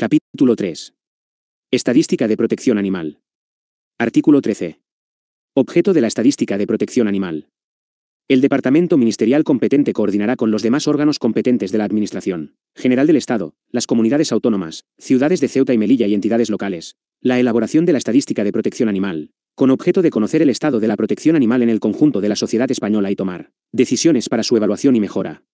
Capítulo 3. Estadística de protección animal. Artículo 13. Objeto de la estadística de protección animal. El departamento ministerial competente coordinará con los demás órganos competentes de la Administración, General del Estado, las comunidades autónomas, ciudades de Ceuta y Melilla y entidades locales, la elaboración de la estadística de protección animal, con objeto de conocer el estado de la protección animal en el conjunto de la sociedad española y tomar decisiones para su evaluación y mejora.